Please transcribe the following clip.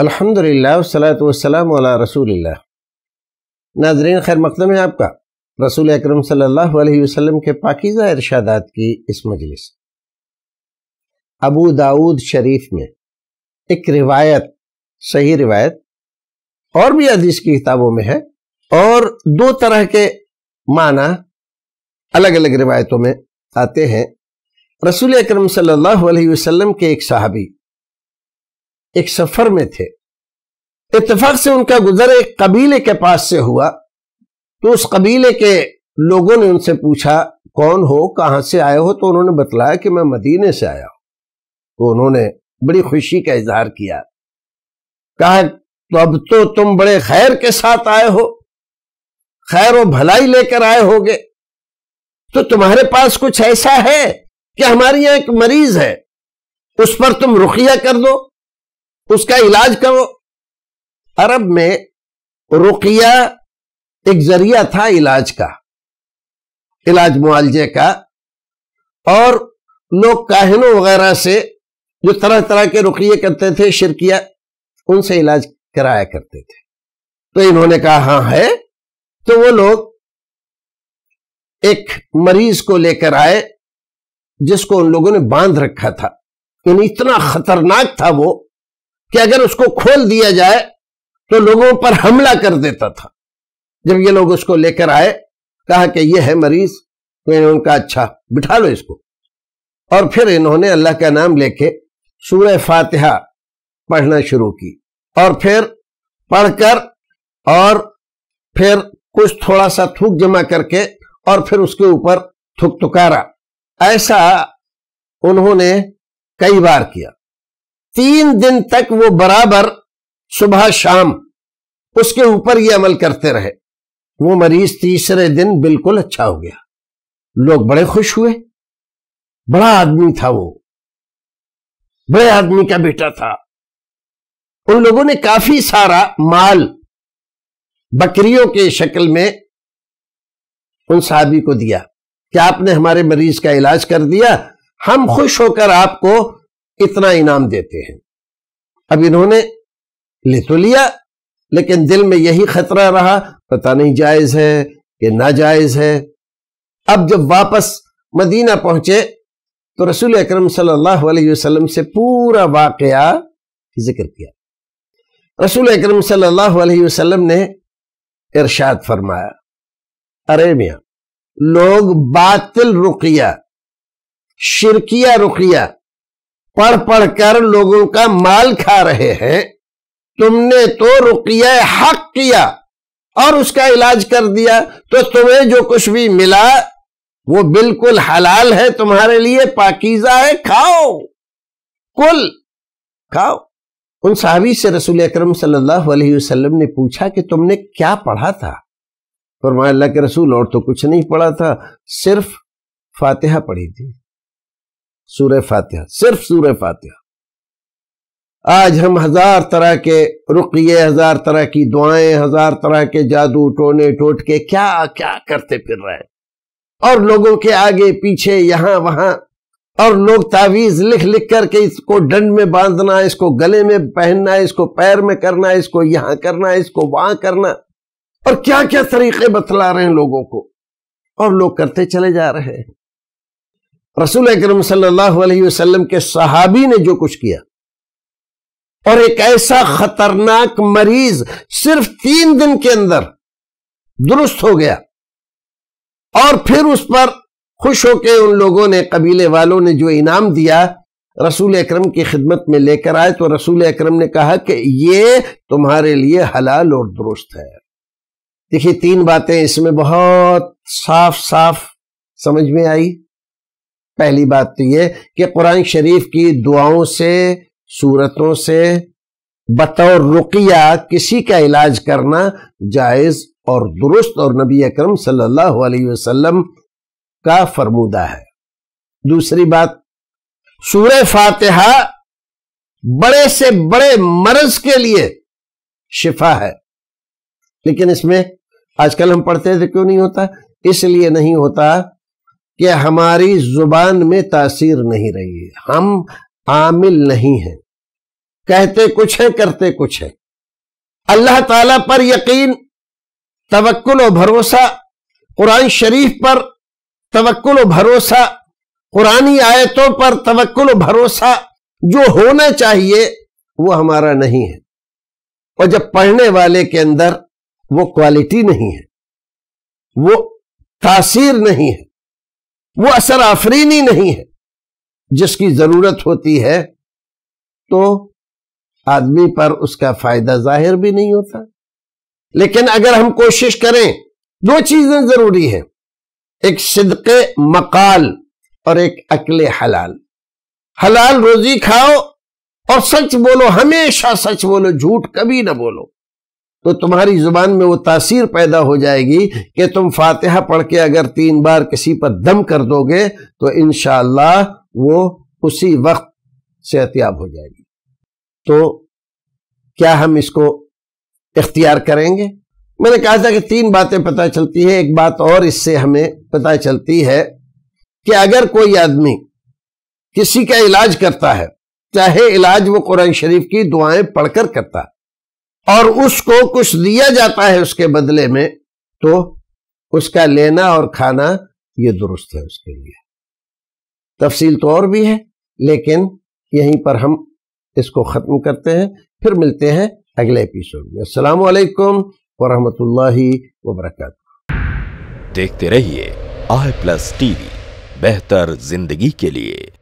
अल्हम्दुलिल्लाह अला रसूलिल्लाह नाजरीन खैर मकदम है आपका रसूल अकरम सल्लल्लाहु अलैहि वसल्लम के पाकिज़ा इरशादात की इस मजलिस अबू दाऊद शरीफ में एक रिवायत सही रिवायत और भी हदीस की किताबों में है और दो तरह के माना अलग अलग रिवायतों में आते हैं रसूल अकरम सल्लल्लाहु अलैहि वसल्लम के एक सहाबी एक सफर में थे इतफाक से उनका गुजर एक कबीले के पास से हुआ तो उस कबीले के लोगों ने उनसे पूछा कौन हो कहां से आए हो तो उन्होंने बतलाया कि मैं मदीने से आया हूं तो उन्होंने बड़ी खुशी का इजहार किया कहा तो अब तो तुम बड़े खैर के साथ आए हो खैर व भलाई लेकर आए होगे तो तुम्हारे पास कुछ ऐसा है कि हमारे यहां एक मरीज है उस पर तुम रुखिया कर दो उसका इलाज करो अरब में रुकिया एक जरिया था इलाज का इलाज मुआवजे का और लोग काहनों वगैरह से जो तरह तरह के रुकिए करते थे शिरकिया उनसे इलाज कराया करते थे तो इन्होंने कहा हाँ है तो वो लोग एक मरीज को लेकर आए जिसको उन लोगों ने बांध रखा था यानी इतना खतरनाक था वो कि अगर उसको खोल दिया जाए तो लोगों पर हमला कर देता था जब ये लोग उसको लेकर आए कहा कि यह है मरीज तो इन्होंने कहा अच्छा बिठा लो इसको और फिर इन्होंने अल्लाह का नाम लेके सूर्य फातिहा पढ़ना शुरू की और फिर पढ़कर और फिर कुछ थोड़ा सा थूक जमा करके और फिर उसके ऊपर थुक थुकारा ऐसा उन्होंने कई बार किया तीन दिन तक वो बराबर सुबह शाम उसके ऊपर ये अमल करते रहे वो मरीज तीसरे दिन बिल्कुल अच्छा हो गया लोग बड़े खुश हुए बड़ा आदमी था वो बड़े आदमी का बेटा था उन लोगों ने काफी सारा माल बकरियों के शक्ल में उन साहबी को दिया क्या आपने हमारे मरीज का इलाज कर दिया हम खुश होकर आपको इतना इनाम देते हैं अब इन्होंने ले तो लिया लेकिन दिल में यही खतरा रहा पता नहीं जायज है कि नाजायज है अब जब वापस मदीना पहुंचे तो रसूल अकरम सल्लल्लाहु अलैहि वसल्लम से पूरा वाकया जिक्र किया रसूल अकरम सल्लल्लाहु अलैहि वसल्लम ने इरशाद फरमाया अरे मिया लोग बातिल रुकिया शिरकिया रुकिया पढ़ पढ़ कर लोगों का माल खा रहे हैं तुमने तो रुकिया हक किया और उसका इलाज कर दिया तो तुम्हें जो कुछ भी मिला वो बिल्कुल हलाल है तुम्हारे लिए पाकिजा है खाओ कुल खाओ उन साहबी से रसूल अकरम सल्लल्लाहु अलैहि वसल्लम ने पूछा कि तुमने क्या पढ़ा था फरमाया अल्लाह के रसूल और तो कुछ नहीं पढ़ा था सिर्फ फातिहा पढ़ी थी सूर फातिहा सिर्फ सूर्य फातिहा आज हम हजार तरह के रुकिए हजार तरह की दुआएं हजार तरह के जादू टोने टोटके क्या क्या करते फिर रहे हैं और लोगों के आगे पीछे यहां वहां और लोग तावीज लिख लिख करके इसको डंड में बांधना इसको गले में पहनना इसको पैर में करना इसको यहां करना इसको वहां करना और क्या क्या तरीके बतला रहे हैं लोगों को और लोग करते चले जा रहे हैं रसूल अक्रम सल्लाम के सहाबी ने जो कुछ किया और एक ऐसा खतरनाक मरीज सिर्फ तीन दिन के अंदर दुरुस्त हो गया और फिर उस पर खुश होकर उन लोगों ने कबीले वालों ने जो इनाम दिया रसूल अक्रम की खिदमत में लेकर आए तो रसूल अक्रम ने कहा कि ये तुम्हारे लिए हलाल और दुरुस्त है देखिए तीन बातें इसमें बहुत साफ साफ समझ में आई पहली बात तो ये कि कुरान शरीफ की दुआओं से सूरतों से बतौर रुकिया किसी का इलाज करना जायज़ और दुरुस्त और नबी अकरम सल्लल्लाहु अलैहि वसल्लम का फरमूदा है दूसरी बात सूर्य फातिहा बड़े से बड़े मर्ज के लिए शिफा है लेकिन इसमें आजकल हम पढ़ते थे क्यों नहीं होता इसलिए नहीं होता कि हमारी जुबान में तासीर नहीं रही है हम आमिल नहीं हैं कहते कुछ है करते कुछ है अल्लाह ताला पर यकीन तवक्ल और भरोसा कुरान शरीफ पर तवक्ल और भरोसा कुरानी आयतों पर तवक्ल भरोसा जो होना चाहिए वो हमारा नहीं है और जब पढ़ने वाले के अंदर वो क्वालिटी नहीं है वो तासीर नहीं है वो असर आफरीनी नहीं है जिसकी ज़रूरत होती है तो आदमी पर उसका फ़ायदा ज़ाहिर भी नहीं होता लेकिन अगर हम कोशिश करें दो चीज़ें ज़रूरी हैं एक सिद्क मकाल और एक अकल हलाल हलाल रोज़ी खाओ और सच बोलो हमेशा सच बोलो झूठ कभी ना बोलो तो तुम्हारी ज़ुबान में वो तासीर पैदा हो जाएगी कि तुम फातिहा पढ़ के अगर तीन बार किसी पर दम कर दोगे तो इन वो उसी वक्त सेहतियाब हो जाएगी तो क्या हम इसको इख्तियार करेंगे मैंने कहा था कि तीन बातें पता चलती है एक बात और इससे हमें पता चलती है कि अगर कोई आदमी किसी का इलाज करता है चाहे इलाज वो कुरान शरीफ की दुआएं पढ़कर करता है और उसको कुछ दिया जाता है उसके बदले में तो उसका लेना और खाना ये दुरुस्त है उसके लिए तफसील तो और भी है लेकिन यहीं पर हम इसको ख़त्म करते हैं फिर मिलते हैं अगले एपिसोड में अस्सलाम वालेकुम वरक देखते रहिए आई प्लस टीवी बेहतर जिंदगी के लिए